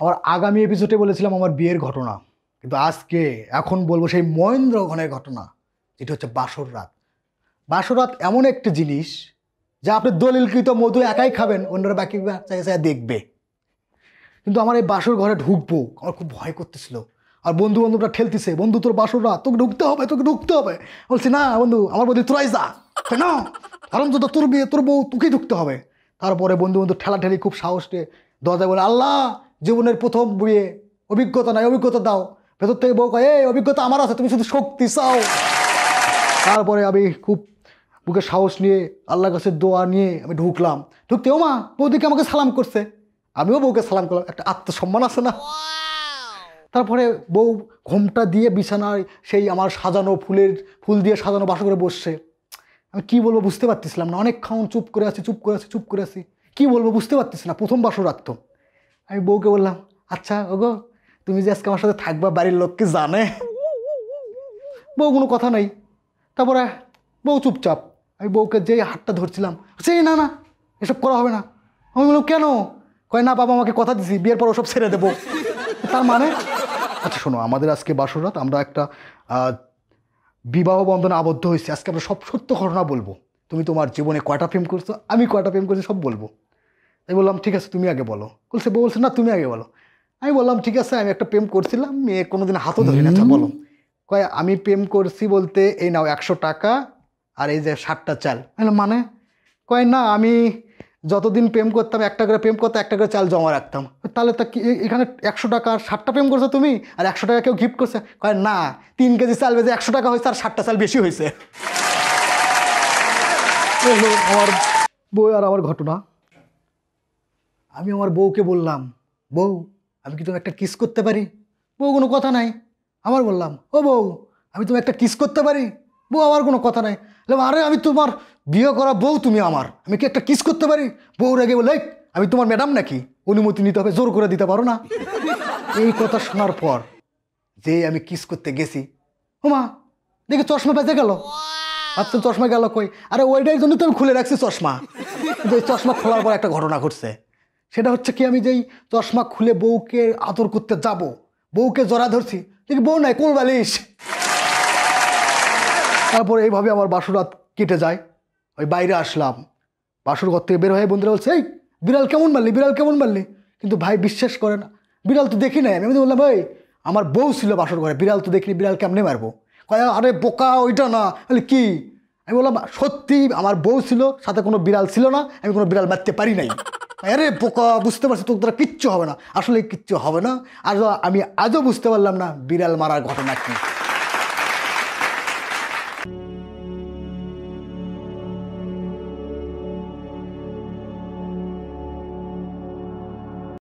আমার আগামী এপিসোডে বলেছিলাম আমার বিয়ের ঘটনা কিন্তু আজকে এখন বলবো সেই মহেন্দ্র ঘনের ঘটনা যেটা হচ্ছে বাসর রাত বাসর রাত এমন একটি জিনিস যা আপনি দলিলকৃত মধু একাই খাবেন অন্যরা বাকি চাই দেখবে কিন্তু আমার এই বাসর ঘরে ঢুকবো আমার খুব ভয় করতেছিল আর বন্ধু বান্ধবরা ঠেলতেছে বন্ধু তোর রাত তোকে ঢুকতে হবে তোকে ঢুকতে হবে বলছি না বন্ধু আমার বন্ধু তোরাই যা কেন কারণ তো তোর বিয়ে তোর বউ তোকেই ঢুকতে হবে তারপরে বন্ধু বন্ধু ঠেলাঠেলি খুব সাহস দিয়ে দরজায় বলে আল্লাহ জীবনের প্রথম বইয়ে অভিজ্ঞতা নাই অভিজ্ঞতা দাও ভেতর থেকে বউ কয় এই অভিজ্ঞতা আমার আছে তুমি শুধু শক্তি চাও তারপরে আমি খুব বুকে সাহস নিয়ে আল্লাহর কাছে দোয়া নিয়ে আমি ঢুকলাম ঢুকতেও মা বৌদিকে আমাকে সালাম করছে আমিও বউকে সালাম করলাম একটা আত্মসম্মান আছে না তারপরে বউ ঘোমটা দিয়ে বিছানায় সেই আমার সাজানো ফুলের ফুল দিয়ে সাজানো বাস করে বসছে আমি কী বলবো বুঝতে পারতেছিলাম না অনেকক্ষণ চুপ করে আছি চুপ করে আছি চুপ করে আছি কী বলবো বুঝতে পারতেছি না প্রথম বাসর রাখতাম আমি বউকে বললাম আচ্ছা ওগো তুমি যে আজকে আমার সাথে থাকবা বাড়ির লোককে জানে বউ কোনো কথা নাই তারপরে বউ চুপচাপ আমি বউকে যেই হাতটা ধরছিলাম সেই না না এসব করা হবে না আমি বললাম কেন কয় না বাবা আমাকে কথা দিছি বিয়ের পর ওসব ছেড়ে দেবো তার মানে আচ্ছা শোনো আমাদের আজকে বাসরাত আমরা একটা বিবাহ বন্ধনে আবদ্ধ হয়েছি আজকে আমরা সব সত্য ঘটনা বলবো তুমি তোমার জীবনে কয়টা প্রেম করছো আমি কয়টা প্রেম করছি সব বলবো আমি বললাম ঠিক আছে তুমি আগে বলো বলছে বউ বলছে না তুমি আগে বলো আমি বললাম ঠিক আছে আমি একটা প্রেম করছিলাম মেয়ে কোনোদিন হাতও ধরি না আচ্ছা বলো কয় আমি প্রেম করছি বলতে এই নাও একশো টাকা আর এই যে ষাটটা চাল মানে কয় না আমি যতদিন প্রেম করতাম একটা করে প্রেম করতাম একটা করে চাল জমা রাখতাম তাহলে তা কি এখানে একশো টাকা আর ষাটটা প্রেম করছো তুমি আর একশো টাকা কেউ গিফট করছে কয় না তিন কেজি চাল বেজে একশো টাকা হয়েছে আর ষাটটা চাল বেশি হয়েছে আমার বই আর আমার ঘটনা আমি আমার বউকে বললাম বউ আমি কি তোমার একটা কিস করতে পারি বউ কোনো কথা নাই আমার বললাম ও বউ আমি তোমায় একটা কিস করতে পারি বউ আমার কোনো কথা নাই আরে আমি তোমার বিয়ে করা বউ তুমি আমার আমি কি একটা কিস করতে পারি বউ রেগে বলে আমি তোমার ম্যাডাম নাকি অনুমতি নিতে হবে জোর করে দিতে পারো না এই কথা শোনার পর যে আমি কিস করতে গেছি ওমা দেখি চশমা বেঁচে গেল ভাবছেন চশমা গেল কই আরে ওইটাই জন্য তো আমি খুলে রাখছি চশমা যে চশমা খোলার পর একটা ঘটনা ঘটছে সেটা হচ্ছে কি আমি যেই চশমা খুলে বউকে আদর করতে যাব বউকে জরা ধরছি দেখি বউ নাই কোন বালিস তারপর এইভাবে আমার বাসুরাত কেটে যায় ওই বাইরে আসলাম বাসুর ঘর থেকে বের হয়ে বন্ধুরা বলছে এই বিড়াল কেমন মারলি বিড়াল কেমন মারলি কিন্তু ভাই বিশ্বাস করে না বিড়াল তো দেখি নাই আমি বললাম ভাই আমার বউ ছিল বাসুর ঘরে বিড়াল তো দেখিনি বিড়াল কেমনে মারবো কয় আরে বোকা ওইটা না বলে কি আমি বললাম সত্যি আমার বউ ছিল সাথে কোনো বিড়াল ছিল না আমি কোনো বিড়াল মারতে পারি নাই আরে পোকা বুঝতে পারছি তোর দ্বারা কিচ্ছু হবে না আসলে কিচ্ছু হবে না আর আমি আজও বুঝতে পারলাম না বিড়াল মারার ঘটনা কী